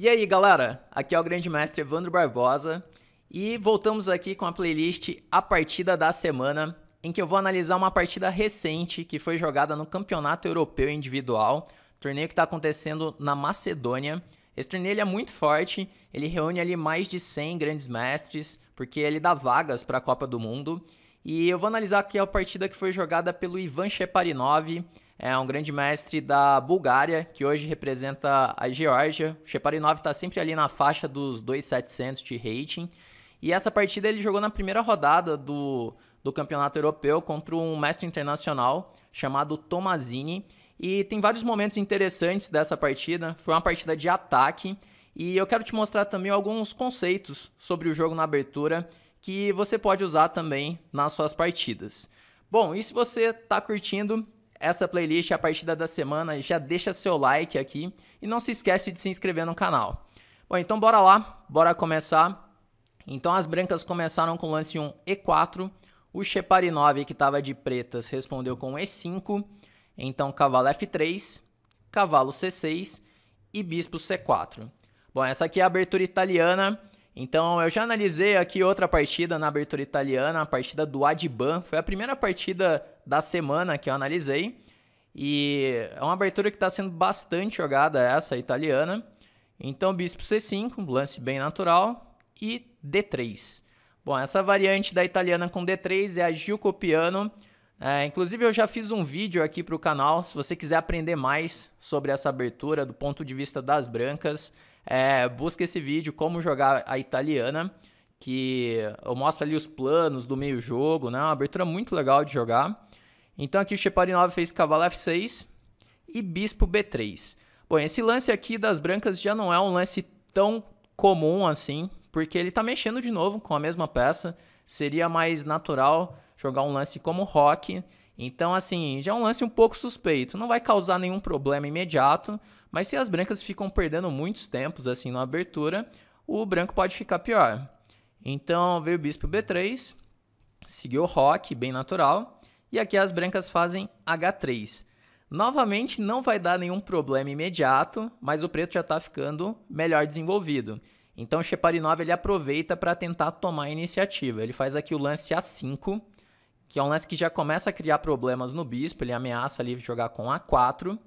E aí galera, aqui é o grande mestre Evandro Barbosa e voltamos aqui com a playlist A Partida da Semana, em que eu vou analisar uma partida recente que foi jogada no Campeonato Europeu Individual, torneio que está acontecendo na Macedônia. Esse torneio é muito forte, ele reúne ali mais de 100 grandes mestres, porque ele dá vagas para a Copa do Mundo. E eu vou analisar aqui a partida que foi jogada pelo Ivan Sheparinov, é um grande mestre da Bulgária, que hoje representa a Geórgia. O Sheparinov está sempre ali na faixa dos 2.700 de rating. E essa partida ele jogou na primeira rodada do, do Campeonato Europeu contra um mestre internacional chamado Tomazini. E tem vários momentos interessantes dessa partida. Foi uma partida de ataque. E eu quero te mostrar também alguns conceitos sobre o jogo na abertura que você pode usar também nas suas partidas. Bom, e se você está curtindo, essa playlist a partir da semana, já deixa seu like aqui e não se esquece de se inscrever no canal. Bom, então bora lá, bora começar. Então as brancas começaram com lance 1 E4, o Shepari 9 que estava de pretas respondeu com E5, então cavalo F3, cavalo C6 e bispo C4. Bom, essa aqui é a abertura italiana então eu já analisei aqui outra partida na abertura italiana, a partida do Adiban. Foi a primeira partida da semana que eu analisei. E é uma abertura que está sendo bastante jogada essa italiana. Então bispo C5, um lance bem natural. E D3. Bom, essa variante da italiana com D3 é a Gilcopiano. É, inclusive eu já fiz um vídeo aqui para o canal, se você quiser aprender mais sobre essa abertura do ponto de vista das brancas, é, busca esse vídeo, como jogar a italiana, que eu mostro ali os planos do meio jogo, né? Uma abertura muito legal de jogar. Então aqui o Shepard 9 fez cavalo F6 e bispo B3. Bom, esse lance aqui das brancas já não é um lance tão comum assim, porque ele está mexendo de novo com a mesma peça. Seria mais natural jogar um lance como rock, então, assim, já é um lance um pouco suspeito. Não vai causar nenhum problema imediato, mas se as brancas ficam perdendo muitos tempos assim na abertura, o branco pode ficar pior. Então, veio o bispo B3, seguiu o rock, bem natural, e aqui as brancas fazem H3. Novamente, não vai dar nenhum problema imediato, mas o preto já está ficando melhor desenvolvido. Então, o xepeari9 ele aproveita para tentar tomar a iniciativa. Ele faz aqui o lance A5, que é um lance que já começa a criar problemas no bispo, ele ameaça ali jogar com A4.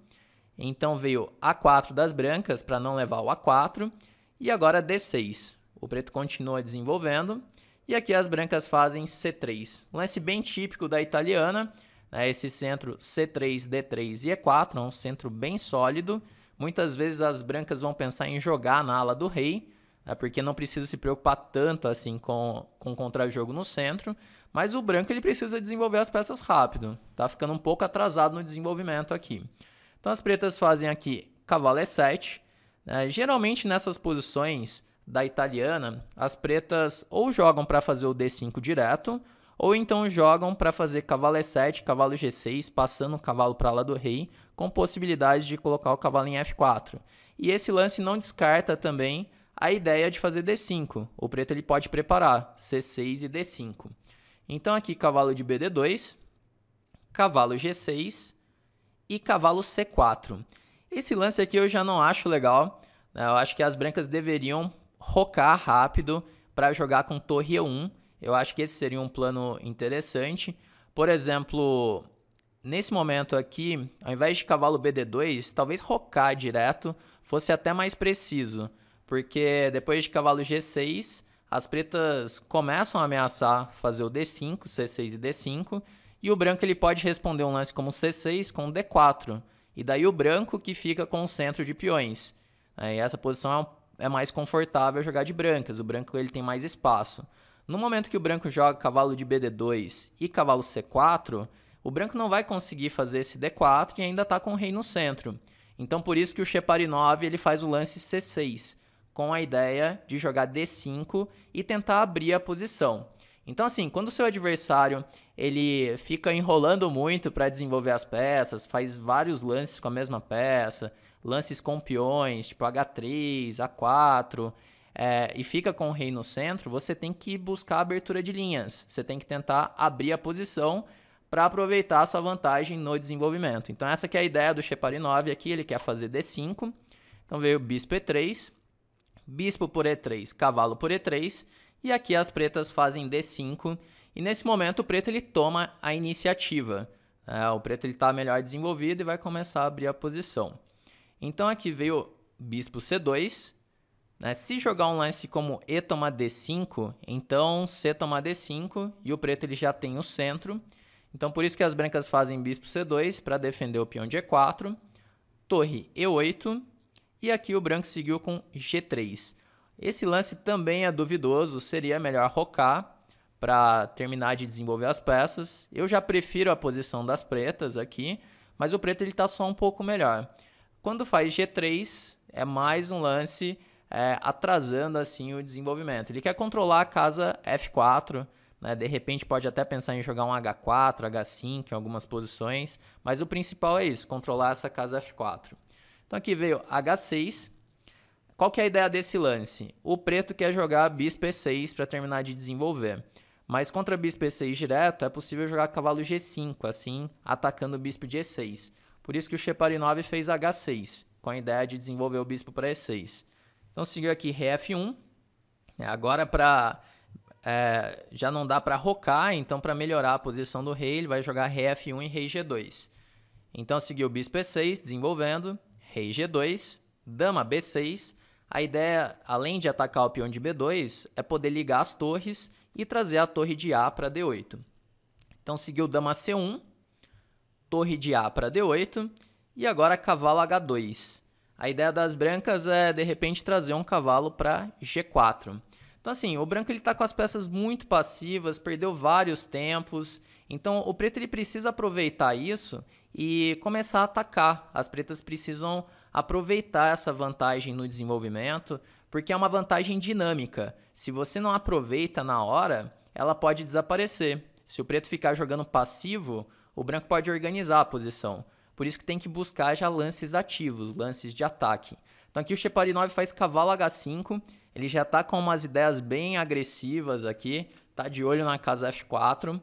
Então veio A4 das brancas para não levar o A4 e agora D6. O preto continua desenvolvendo e aqui as brancas fazem C3. Um lance bem típico da italiana, né? esse centro C3, D3 e E4, é um centro bem sólido. Muitas vezes as brancas vão pensar em jogar na ala do rei, é porque não precisa se preocupar tanto assim com, com contra-jogo no centro, mas o branco ele precisa desenvolver as peças rápido, tá ficando um pouco atrasado no desenvolvimento aqui. Então as pretas fazem aqui cavalo E7, né? geralmente nessas posições da italiana, as pretas ou jogam para fazer o D5 direto, ou então jogam para fazer cavalo E7, cavalo G6, passando o cavalo para lá do rei, com possibilidade de colocar o cavalo em F4. E esse lance não descarta também a ideia de fazer D5. O preto ele pode preparar C6 e D5. Então aqui cavalo de BD2, cavalo G6 e cavalo C4. Esse lance aqui eu já não acho legal. Né? Eu acho que as brancas deveriam rocar rápido para jogar com torre E1. Eu acho que esse seria um plano interessante. Por exemplo, nesse momento aqui, ao invés de cavalo BD2, talvez rocar direto fosse até mais preciso porque depois de cavalo G6, as pretas começam a ameaçar fazer o D5, C6 e D5, e o branco ele pode responder um lance como C6 com D4, e daí o branco que fica com o centro de peões. Aí é, essa posição é, é, mais confortável jogar de brancas, o branco ele tem mais espaço. No momento que o branco joga cavalo de BD2 e cavalo C4, o branco não vai conseguir fazer esse D4 e ainda está com o rei no centro. Então por isso que o Sheparinov ele faz o lance C6 com a ideia de jogar D5 e tentar abrir a posição. Então assim, quando o seu adversário ele fica enrolando muito para desenvolver as peças, faz vários lances com a mesma peça, lances com peões, tipo H3, A4, é, e fica com o rei no centro, você tem que buscar a abertura de linhas. Você tem que tentar abrir a posição para aproveitar a sua vantagem no desenvolvimento. Então essa é a ideia do Shepard 9 aqui, ele quer fazer D5. Então veio o bispo E3, bispo por E3, cavalo por E3, e aqui as pretas fazem D5, e nesse momento o preto ele toma a iniciativa. É, o preto está melhor desenvolvido e vai começar a abrir a posição. Então aqui veio bispo C2. Né? Se jogar um lance como E tomar D5, então C tomar D5 e o preto ele já tem o centro. Então por isso que as brancas fazem bispo C2 para defender o peão de E4, torre E8 e aqui o branco seguiu com G3. Esse lance também é duvidoso, seria melhor rocar para terminar de desenvolver as peças. Eu já prefiro a posição das pretas aqui, mas o preto ele está só um pouco melhor. Quando faz G3, é mais um lance é, atrasando assim o desenvolvimento. Ele quer controlar a casa F4, né? de repente pode até pensar em jogar um H4, H5 em algumas posições, mas o principal é isso, controlar essa casa F4. Então aqui veio H6. Qual que é a ideia desse lance? O preto quer jogar bispo E6 para terminar de desenvolver. Mas contra bispo E6 direto, é possível jogar cavalo G5, assim, atacando o bispo de E6. Por isso que o Sheparinov fez H6, com a ideia de desenvolver o bispo para E6. Então seguiu aqui Rf1. É, agora para é, já não dá para rocar, então para melhorar a posição do rei, ele vai jogar Rf1 e rei G2. Então seguiu bispo E6, desenvolvendo rei G2, dama B6. A ideia, além de atacar o peão de B2, é poder ligar as torres e trazer a torre de A para D8. Então seguiu dama C1, torre de A para D8 e agora cavalo H2. A ideia das brancas é de repente trazer um cavalo para G4. Então assim, o branco ele tá com as peças muito passivas, perdeu vários tempos, então o preto ele precisa aproveitar isso e começar a atacar. As pretas precisam aproveitar essa vantagem no desenvolvimento, porque é uma vantagem dinâmica. Se você não aproveita na hora, ela pode desaparecer. Se o preto ficar jogando passivo, o branco pode organizar a posição. Por isso que tem que buscar já lances ativos, lances de ataque. Então aqui o 9 faz cavalo H5, ele já está com umas ideias bem agressivas aqui, tá de olho na casa F4.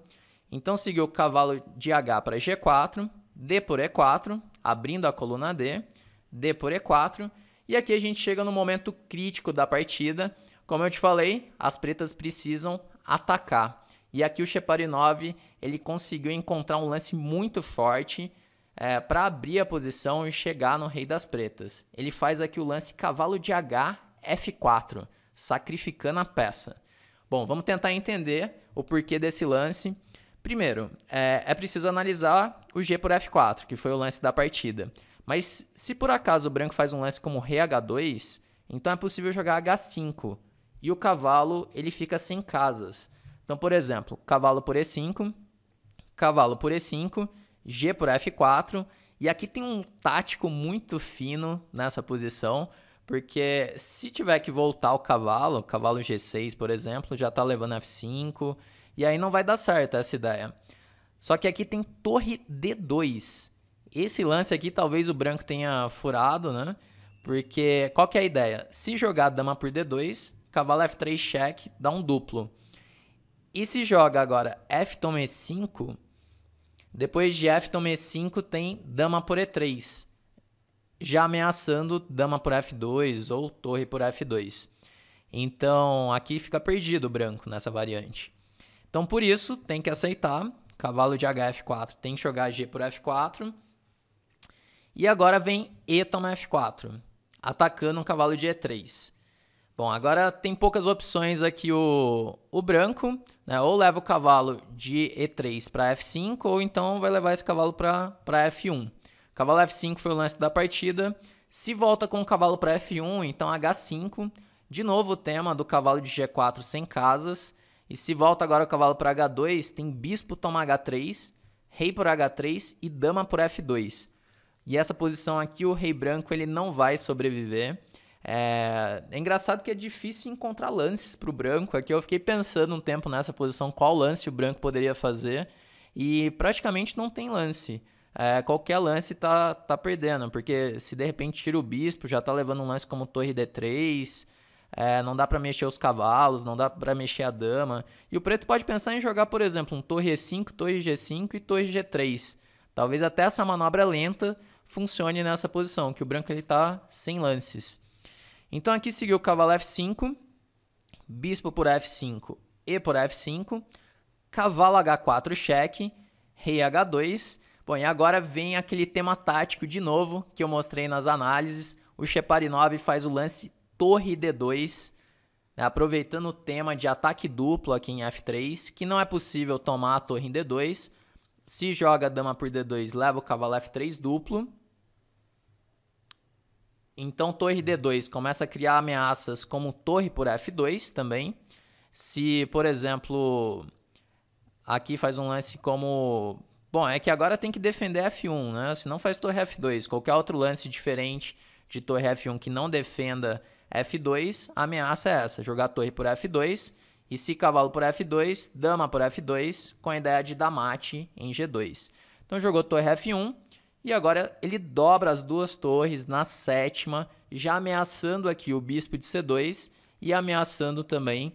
Então seguiu o cavalo de H para G4, D por E4, abrindo a coluna D, D por E4, e aqui a gente chega no momento crítico da partida. Como eu te falei, as pretas precisam atacar. E aqui o Sheparinov ele conseguiu encontrar um lance muito forte é, para abrir a posição e chegar no rei das pretas. Ele faz aqui o lance cavalo de H F4, sacrificando a peça. Bom, vamos tentar entender o porquê desse lance Primeiro, é, é preciso analisar o G por F4, que foi o lance da partida. Mas se por acaso o branco faz um lance como h 2 então é possível jogar H5. E o cavalo, ele fica sem casas. Então, por exemplo, cavalo por E5, cavalo por E5, G por F4. E aqui tem um tático muito fino nessa posição, porque se tiver que voltar o cavalo, cavalo G6, por exemplo, já está levando F5 e aí não vai dar certo essa ideia. Só que aqui tem torre D2. Esse lance aqui talvez o branco tenha furado, né? Porque qual que é a ideia? Se jogar dama por D2, cavalo F3 cheque, dá um duplo. E se joga agora F toma E5, depois de F toma E5 tem dama por E3, já ameaçando dama por F2 ou torre por F2. Então aqui fica perdido o branco nessa variante. Então, por isso, tem que aceitar. Cavalo de HF4 tem que jogar G por F4. E agora vem E toma F4, atacando um cavalo de E3. Bom, agora tem poucas opções aqui o, o branco, né? Ou leva o cavalo de E3 para F5, ou então vai levar esse cavalo para F1. Cavalo F5 foi o lance da partida. Se volta com o cavalo para F1, então H5. De novo o tema do cavalo de G4 sem casas. E se volta agora o cavalo para H2, tem bispo toma H3, rei por H3 e dama por F2. E essa posição aqui, o rei branco, ele não vai sobreviver. É, é engraçado que é difícil encontrar lances para o branco. Aqui eu fiquei pensando um tempo nessa posição, qual lance o branco poderia fazer. E praticamente não tem lance. É, qualquer lance tá, tá perdendo, porque se de repente tira o bispo, já tá levando um lance como torre D3, é, não dá para mexer os cavalos, não dá para mexer a dama. E o preto pode pensar em jogar, por exemplo, um torre E5, torre G5 e torre G3. Talvez até essa manobra lenta funcione nessa posição, que o branco ele tá sem lances. Então aqui seguiu o cavalo F5, bispo por F5 e por F5, cavalo H4 cheque, rei H2. Bom, e agora vem aquele tema tático de novo que eu mostrei nas análises. O Shepard 9 faz o lance torre D2, né, aproveitando o tema de ataque duplo aqui em F3, que não é possível tomar a torre em D2. Se joga a dama por D2, leva o cavalo F3 duplo. Então torre D2 começa a criar ameaças como torre por F2 também. Se, por exemplo, aqui faz um lance como Bom, é que agora tem que defender F1, né? Se não faz torre F2, qualquer outro lance diferente de torre F1 que não defenda F2, a ameaça é essa: jogar torre por F2 e se cavalo por F2, dama por F2, com a ideia de dar mate em G2. Então jogou torre F1 e agora ele dobra as duas torres na sétima, já ameaçando aqui o bispo de C2 e ameaçando também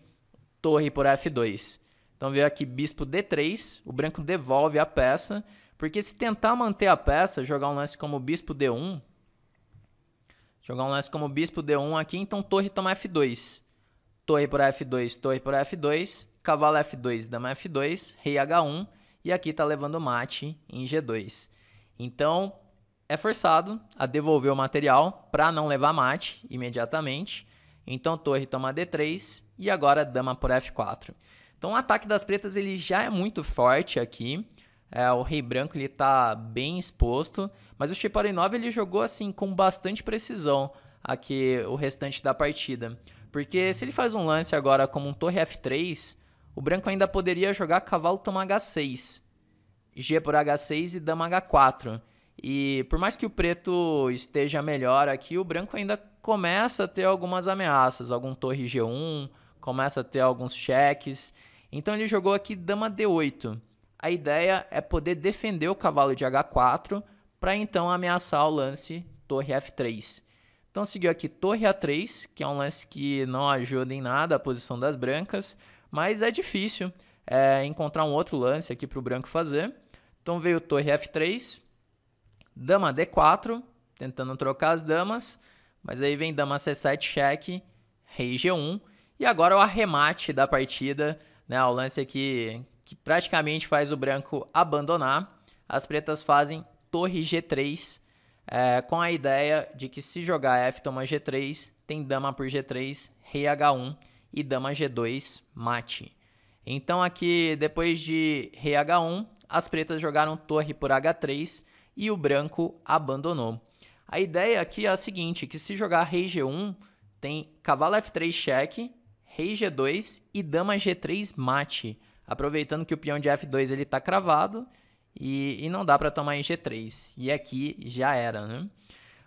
torre por F2. Então veio aqui bispo D3, o branco devolve a peça, porque se tentar manter a peça, jogar um lance como bispo D1, Jogar um lance como bispo D1 aqui, então torre toma F2. Torre por F2, torre por F2, cavalo F2, dama F2, rei H1 e aqui tá levando mate em G2. Então, é forçado a devolver o material para não levar mate imediatamente. Então, torre toma D3 e agora dama por F4. Então, o ataque das pretas ele já é muito forte aqui. É, o rei branco ele tá bem exposto, mas o Chiparinov ele jogou assim com bastante precisão aqui o restante da partida. Porque se ele faz um lance agora como um torre F3, o branco ainda poderia jogar cavalo toma H6. G por H6 e dama H4. E por mais que o preto esteja melhor aqui, o branco ainda começa a ter algumas ameaças, algum torre G1, começa a ter alguns cheques. Então ele jogou aqui dama D8. A ideia é poder defender o cavalo de H4 para então ameaçar o lance torre F3. Então seguiu aqui torre A3, que é um lance que não ajuda em nada a posição das brancas, mas é difícil é, encontrar um outro lance aqui para o branco fazer. Então veio torre F3, dama D4, tentando trocar as damas, mas aí vem dama C7 cheque, rei G1, e agora o arremate da partida, né, o lance aqui que praticamente faz o branco abandonar. As pretas fazem torre G3, é, com a ideia de que se jogar F toma G3, tem dama por G3, rei H1 e dama G2 mate. Então aqui, depois de rei H1, as pretas jogaram torre por H3 e o branco abandonou. A ideia aqui é a seguinte, que se jogar rei G1, tem cavalo F3 cheque, rei G2 e dama G3 mate. Aproveitando que o peão de F2 ele está cravado e, e não dá para tomar em G3. E aqui já era, né?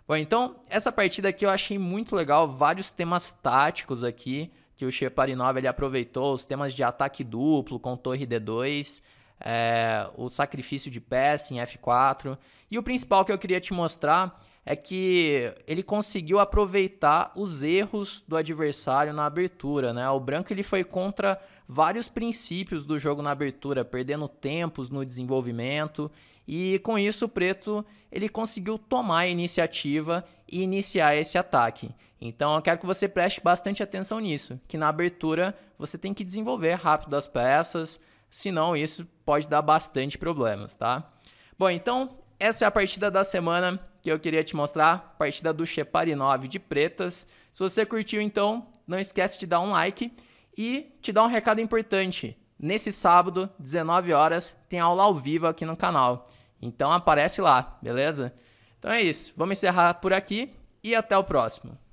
Bom, então essa partida aqui eu achei muito legal, vários temas táticos aqui que o Sheparinov ele aproveitou, os temas de ataque duplo com torre D2, é, eh, o sacrifício de peça em F4. E o principal que eu queria te mostrar é que ele conseguiu aproveitar os erros do adversário na abertura, né? O Branco ele foi contra vários princípios do jogo na abertura, perdendo tempos no desenvolvimento, e com isso o Preto ele conseguiu tomar a iniciativa e iniciar esse ataque. Então eu quero que você preste bastante atenção nisso, que na abertura você tem que desenvolver rápido as peças, senão isso pode dar bastante problemas, tá? Bom, então essa é a partida da semana que eu queria te mostrar, partida do Cheparinov de pretas. Se você curtiu, então, não esquece de dar um like e te dar um recado importante. Nesse sábado, 19 horas, tem aula ao vivo aqui no canal. Então aparece lá, beleza? Então é isso, vamos encerrar por aqui e até o próximo.